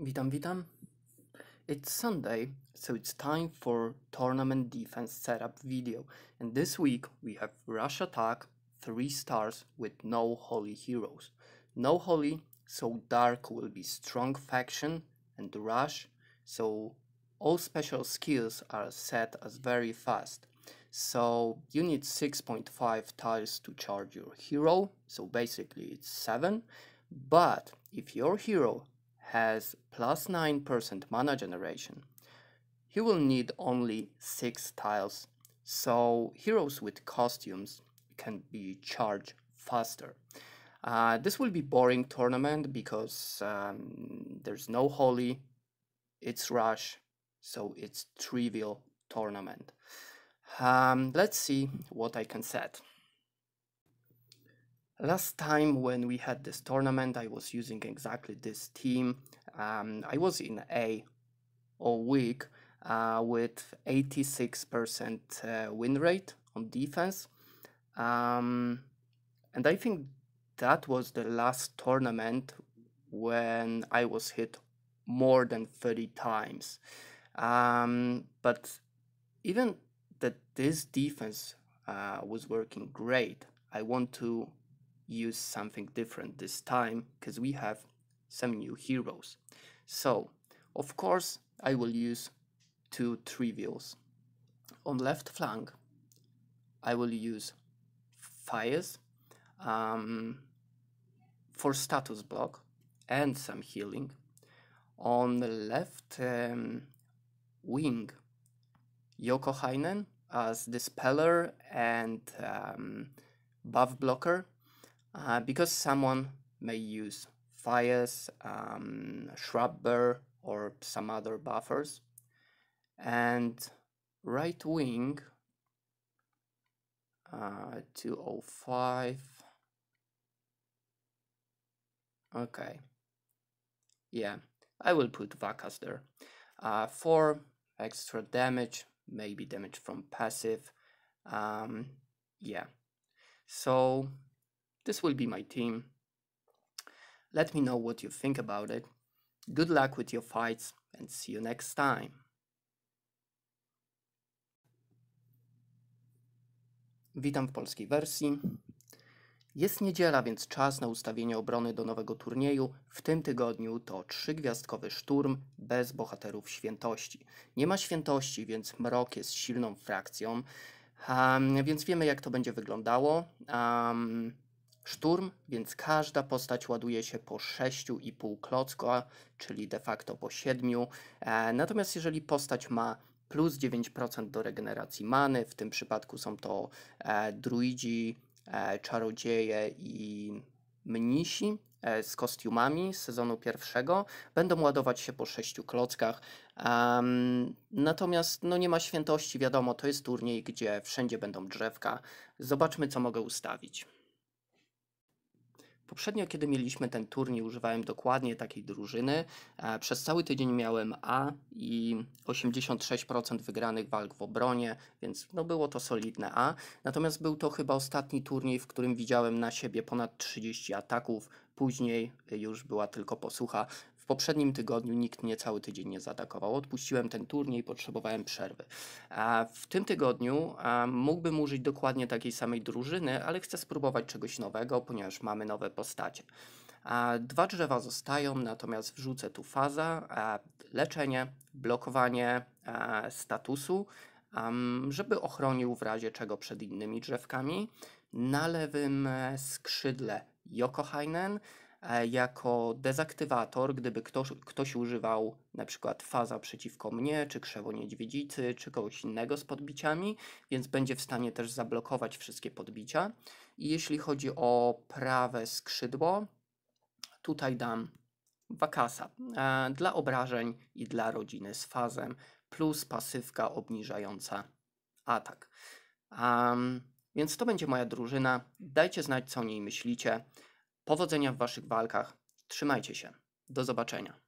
Witam, witam. It's Sunday, so it's time for tournament defense setup video. And this week we have rush attack, 3 stars with no holy heroes. No holy, so dark will be strong faction and rush, so all special skills are set as very fast. So you need 6.5 tiles to charge your hero, so basically it's 7. But if your hero has plus 9% mana generation, he will need only 6 tiles, so heroes with costumes can be charged faster. Uh, this will be boring tournament because um, there's no holy, it's rush, so it's trivial tournament. Um, let's see what I can set. Last time when we had this tournament, I was using exactly this team. Um, I was in A all week uh, with 86% uh, win rate on defense. Um, and I think that was the last tournament when I was hit more than 30 times. Um, but even that this defense uh, was working great, I want to use something different this time because we have some new heroes. So, of course, I will use two trivials. On left flank, I will use fires um, for status block and some healing. On the left um, wing, Yoko Heinen as the speller and um, buff blocker uh, because someone may use fires, um, or some other buffers. And right wing uh, 205. Okay. Yeah, I will put Vacas there. Uh, for extra damage, maybe damage from passive. Um, yeah. So This will be my team. Let me know what you think about it. Good luck with your fights and see you next time. Witam w polskiej wersji. Jest niedziela, więc czas na ustawienie obrony do nowego turnieju. W tym tygodniu to trzygwiazdkowy szturm bez bohaterów świętości. Nie ma świętości, więc mrok jest silną frakcją, um, więc wiemy jak to będzie wyglądało. Um, szturm, więc każda postać ładuje się po 6,5 klocka, czyli de facto po 7. E, natomiast jeżeli postać ma plus 9% do regeneracji many, w tym przypadku są to e, druidzi, e, czarodzieje i mnisi, z kostiumami z sezonu pierwszego. Będą ładować się po sześciu klockach. Um, natomiast no nie ma świętości, wiadomo, to jest turniej, gdzie wszędzie będą drzewka. Zobaczmy, co mogę ustawić. Poprzednio, kiedy mieliśmy ten turniej, używałem dokładnie takiej drużyny. E, przez cały tydzień miałem A i 86% wygranych walk w obronie, więc no było to solidne A. Natomiast był to chyba ostatni turniej, w którym widziałem na siebie ponad 30 ataków, Później już była tylko posłucha. W poprzednim tygodniu nikt mnie cały tydzień nie zaatakował. Odpuściłem ten turniej, potrzebowałem przerwy. A w tym tygodniu a, mógłbym użyć dokładnie takiej samej drużyny, ale chcę spróbować czegoś nowego, ponieważ mamy nowe postacie. A, dwa drzewa zostają, natomiast wrzucę tu faza, a, leczenie, blokowanie a, statusu, żeby ochronił w razie czego przed innymi drzewkami. Na lewym e, skrzydle Yokohainen e, jako dezaktywator, gdyby ktoś, ktoś używał na przykład faza przeciwko mnie, czy krzewo niedźwiedzicy, czy kogoś innego z podbiciami, więc będzie w stanie też zablokować wszystkie podbicia. I jeśli chodzi o prawe skrzydło, tutaj dam wakasa e, dla obrażeń i dla rodziny z fazem, plus pasywka obniżająca atak. Um, więc to będzie moja drużyna. Dajcie znać, co o niej myślicie. Powodzenia w Waszych walkach. Trzymajcie się. Do zobaczenia.